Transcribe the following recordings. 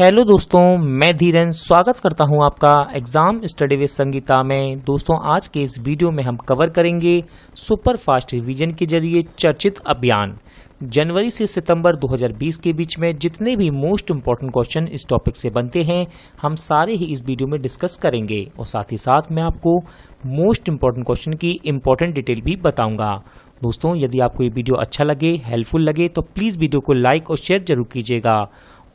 hello दोस्तों मैं धीरन स्वागत करता हूं आपका एग्जाम स्टडी विद संगीता में दोस्तों आज के इस वीडियो में हम कवर करेंगे सुपर फास्ट रिवीजन के जरिए चर्चित अभियान जनवरी से सितंबर 2020 के बीच में जितने भी मोस्ट इम्पॉर्टेंट क्वेश्चन इस टॉपिक से बनते हैं हम सारे ही इस वीडियो में डिस्कस करेंगे और साथ ही साथ मैं आपको मोस्ट इम्पॉर्टेंट क्वेश्चन की इम्पॉर्टेंट डिटेल भी बताऊंगा दोस्तों यदि आपको ये वीडियो अच्छा लगे हेल्पफुल लगे तो प्लीज़ वीडियो को लाइक और शेयर जरूर कीजिएगा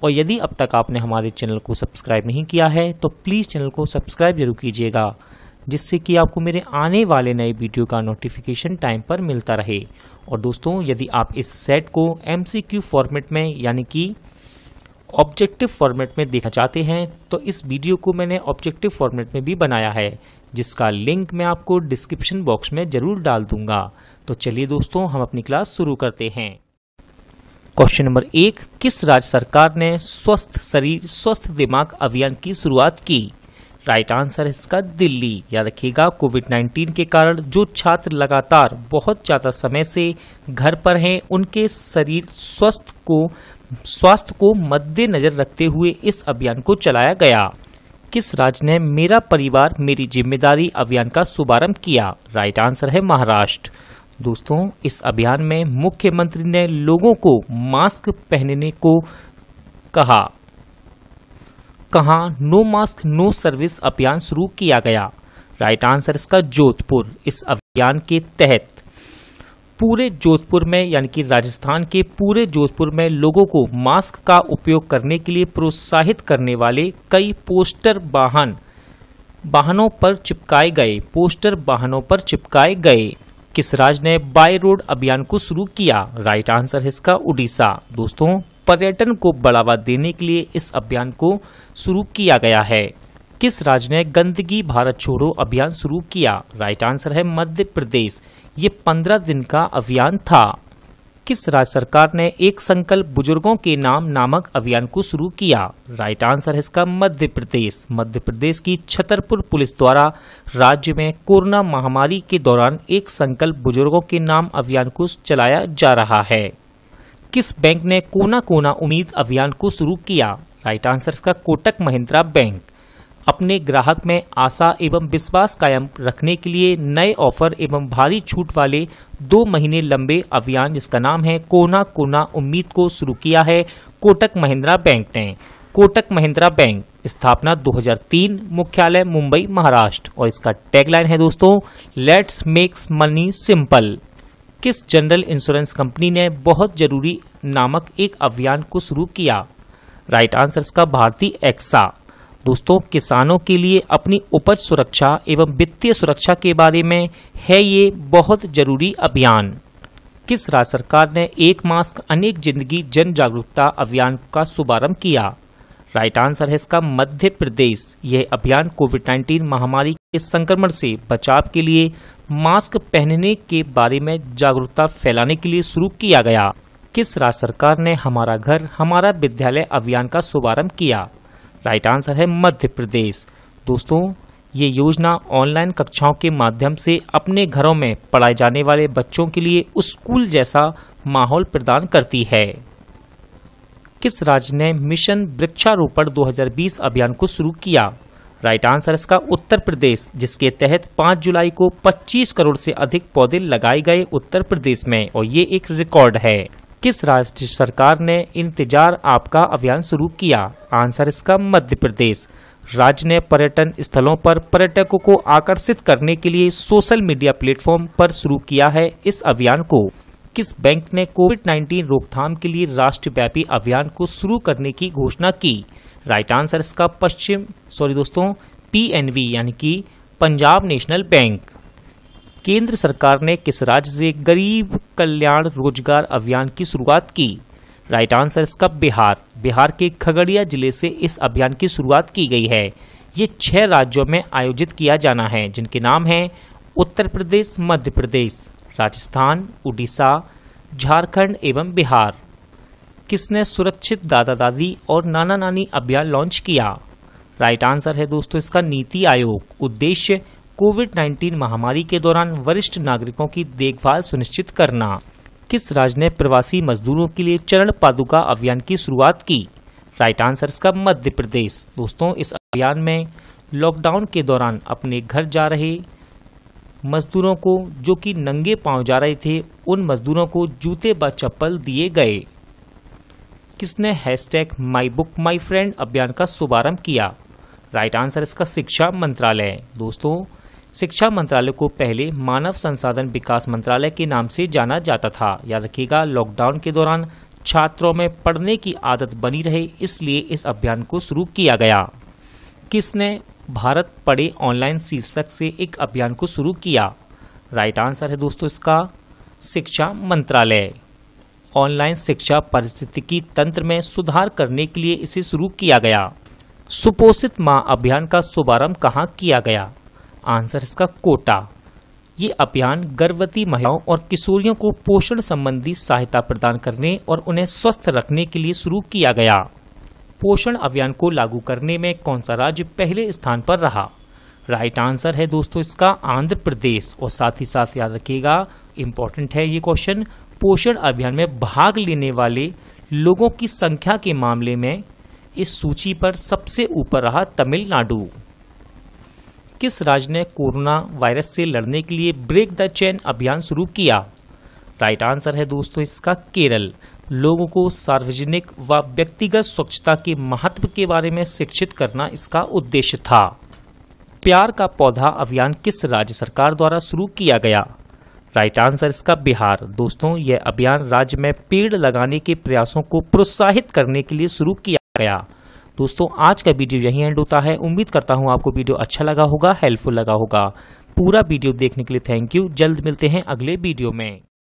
और यदि अब तक आपने हमारे चैनल को सब्सक्राइब नहीं किया है तो प्लीज़ चैनल को सब्सक्राइब जरूर कीजिएगा जिससे कि आपको मेरे आने वाले नए वीडियो का नोटिफिकेशन टाइम पर मिलता रहे और दोस्तों यदि आप इस सेट को एम फॉर्मेट में यानी कि ऑब्जेक्टिव फॉर्मेट में देखना चाहते हैं तो इस वीडियो को मैंने ऑब्जेक्टिव फॉर्मेट में भी बनाया है जिसका लिंक मैं आपको डिस्क्रिप्शन बॉक्स में ज़रूर डाल दूंगा तो चलिए दोस्तों हम अपनी क्लास शुरू करते हैं क्वेश्चन नंबर एक किस राज्य सरकार ने स्वस्थ शरीर स्वस्थ दिमाग अभियान की शुरुआत की राइट आंसर है इसका दिल्ली याद रखिएगा कोविड 19 के कारण जो छात्र लगातार बहुत ज़्यादा समय से घर पर हैं उनके शरीर स्वस्थ को स्वास्थ्य को मद्देनजर रखते हुए इस अभियान को चलाया गया किस राज्य ने मेरा परिवार मेरी जिम्मेदारी अभियान का शुभारंभ किया राइट आंसर है महाराष्ट्र दोस्तों इस अभियान में मुख्यमंत्री ने लोगों को मास्क पहनने को कहा कहा नो मास्क नो सर्विस अभियान शुरू किया गया राइट आंसर इसका जोधपुर इस अभियान के तहत पूरे जोधपुर में यानी कि राजस्थान के पूरे जोधपुर में लोगों को मास्क का उपयोग करने के लिए प्रोत्साहित करने वाले कई पोस्टर वाहन वाहनों पर चिपकाए गए पोस्टर वाहनों पर चिपकाए गए किस राज्य ने बाय रोड अभियान को शुरू किया राइट आंसर है इसका उड़ीसा दोस्तों पर्यटन को बढ़ावा देने के लिए इस अभियान को शुरू किया गया है किस राज्य ने गंदगी भारत छोड़ो अभियान शुरू किया राइट आंसर है मध्य प्रदेश ये पंद्रह दिन का अभियान था किस राज्य सरकार ने एक संकल्प बुजुर्गों के नाम नामक अभियान को शुरू किया राइट आंसर है इसका मध्य प्रदेश मध्य प्रदेश की छतरपुर पुलिस द्वारा राज्य में कोरोना महामारी के दौरान एक संकल्प बुजुर्गों के नाम अभियान को चलाया जा रहा है किस बैंक ने कोना कोना उम्मीद अभियान को शुरू किया राइट आंसर इसका कोटक महिंद्रा बैंक अपने ग्राहक में आशा एवं विश्वास कायम रखने के लिए नए ऑफर एवं भारी छूट वाले दो महीने लंबे अभियान जिसका नाम है कोना कोना उम्मीद को शुरू किया है कोटक महिंद्रा बैंक ने कोटक महिंद्रा बैंक स्थापना 2003 मुख्यालय मुंबई महाराष्ट्र और इसका टैगलाइन है दोस्तों लेट्स मेक्स मनी सिंपल किस जनरल इंश्योरेंस कंपनी ने बहुत जरूरी नामक एक अभियान को शुरू किया राइट आंसर इसका भारतीय एक्सा दोस्तों किसानों के लिए अपनी उपज सुरक्षा एवं वित्तीय सुरक्षा के बारे में है ये बहुत जरूरी अभियान किस राज्य सरकार ने एक मास्क अनेक जिंदगी जन जागरूकता अभियान का शुभारंभ किया राइट आंसर है इसका मध्य प्रदेश यह अभियान कोविड 19 महामारी के संक्रमण से बचाव के लिए मास्क पहनने के बारे में जागरूकता फैलाने के लिए शुरू किया गया किस राज्य सरकार ने हमारा घर हमारा विद्यालय अभियान का शुभारंभ किया राइट आंसर है मध्य प्रदेश दोस्तों ये योजना ऑनलाइन कक्षाओं के माध्यम से अपने घरों में पढ़ाए जाने वाले बच्चों के लिए स्कूल जैसा माहौल प्रदान करती है किस राज्य ने मिशन वृक्षारोपण 2020 अभियान को शुरू किया राइट आंसर इसका उत्तर प्रदेश जिसके तहत 5 जुलाई को 25 करोड़ से अधिक पौधे लगाए गए उत्तर प्रदेश में और ये एक रिकॉर्ड है किस राज्य सरकार ने इंतजार आपका अभियान शुरू किया आंसर इसका मध्य प्रदेश राज्य ने पर्यटन स्थलों पर पर्यटकों को आकर्षित करने के लिए सोशल मीडिया प्लेटफॉर्म पर शुरू किया है इस अभियान को किस बैंक ने कोविड 19 रोकथाम के लिए राष्ट्रव्यापी अभियान को शुरू करने की घोषणा की राइट आंसर इसका पश्चिम सॉरी दोस्तों पीएनबी यानी कि पंजाब नेशनल बैंक केंद्र सरकार ने किस राज्य से गरीब कल्याण रोजगार अभियान की शुरुआत की राइट आंसर इसका बिहार बिहार के खगड़िया जिले से इस अभियान की शुरुआत की गई है ये छह राज्यों में आयोजित किया जाना है जिनके नाम हैं उत्तर प्रदेश मध्य प्रदेश राजस्थान उड़ीसा झारखंड एवं बिहार किसने सुरक्षित दादा दादी और नाना नानी अभियान लॉन्च किया राइट आंसर है दोस्तों इसका नीति आयोग उद्देश्य कोविड 19 महामारी के दौरान वरिष्ठ नागरिकों की देखभाल सुनिश्चित करना किस राज्य ने प्रवासी मजदूरों के लिए चरण पादुका अभियान की शुरुआत की राइट आंसर का मध्य प्रदेश दोस्तों इस अभियान में लॉकडाउन के दौरान अपने घर जा रहे मजदूरों को जो कि नंगे पांव जा रहे थे उन मजदूरों को जूते व चप्पल दिए गए किसने hashtag my book my friend अभियान का शुभारंभ किया राइट आंसर इसका शिक्षा मंत्रालय दोस्तों शिक्षा मंत्रालय को पहले मानव संसाधन विकास मंत्रालय के नाम से जाना जाता था याद रखिएगा लॉकडाउन के दौरान छात्रों में पढ़ने की आदत बनी रहे इसलिए इस अभियान को शुरू किया गया किसने भारत पढ़े ऑनलाइन शीर्षक से एक अभियान को शुरू किया राइट आंसर है दोस्तों इसका शिक्षा मंत्रालय ऑनलाइन शिक्षा परिस्थितिकी तंत्र में सुधार करने के लिए इसे शुरू किया गया सुपोषित माँ अभियान का शुभारंभ कहाँ किया गया आंसर इसका कोटा ये अभियान गर्भवती महिलाओं और किशोरियों को पोषण संबंधी सहायता प्रदान करने और उन्हें स्वस्थ रखने के लिए शुरू किया गया पोषण अभियान को लागू करने में कौन सा राज्य पहले स्थान पर रहा राइट आंसर है दोस्तों इसका आंध्र प्रदेश और साथ ही साथ याद रखिएगा इम्पोर्टेंट है ये क्वेश्चन पोषण अभियान में भाग लेने वाले लोगों की संख्या के मामले में इस सूची पर सबसे ऊपर रहा तमिलनाडु किस राज्य ने कोरोना वायरस से लड़ने के लिए ब्रेक द चैन अभियान शुरू किया राइट आंसर है दोस्तों इसका केरल लोगों को सार्वजनिक व व्यक्तिगत स्वच्छता के महत्व के बारे में शिक्षित करना इसका उद्देश्य था प्यार का पौधा अभियान किस राज्य सरकार द्वारा शुरू किया गया राइट आंसर इसका बिहार दोस्तों यह अभियान राज्य में पेड़ लगाने के प्रयासों को प्रोत्साहित करने के लिए शुरू किया गया दोस्तों आज का वीडियो यही एंड होता है उम्मीद करता हूँ आपको वीडियो अच्छा लगा होगा हेल्पफुल लगा होगा पूरा वीडियो देखने के लिए थैंक यू जल्द मिलते हैं अगले वीडियो में